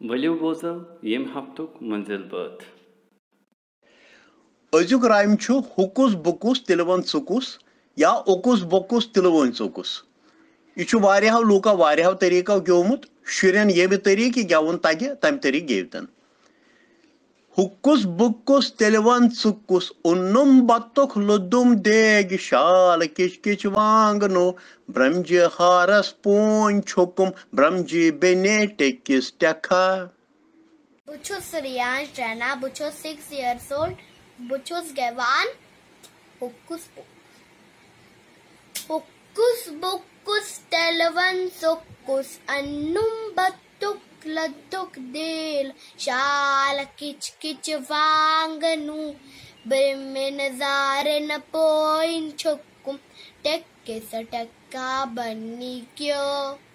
Valiu Bozal, yem haftuk manzil böt. Özük raym çu hukus bukus tilvan sukus ya okus bokus tilvan sukus. Üçü varihav luka varihav tarikav gömut şüren yebi tarik gavun tagi tam tarik gevden. Hukkus televan sukkus unnum battok ludum degi şal kish kiş vangno bramji haras pon çokum bramji bene tekis teka. Buchus Riyan Rana, Buchus 6 years old, Buçuz Gevan, Hukkus Hukkus Bukkus televan sukkus annum battok लदुक दिल शाल किच किच वांगनु ब्रिमिन न पोइन take के सटका बन्नी क्यों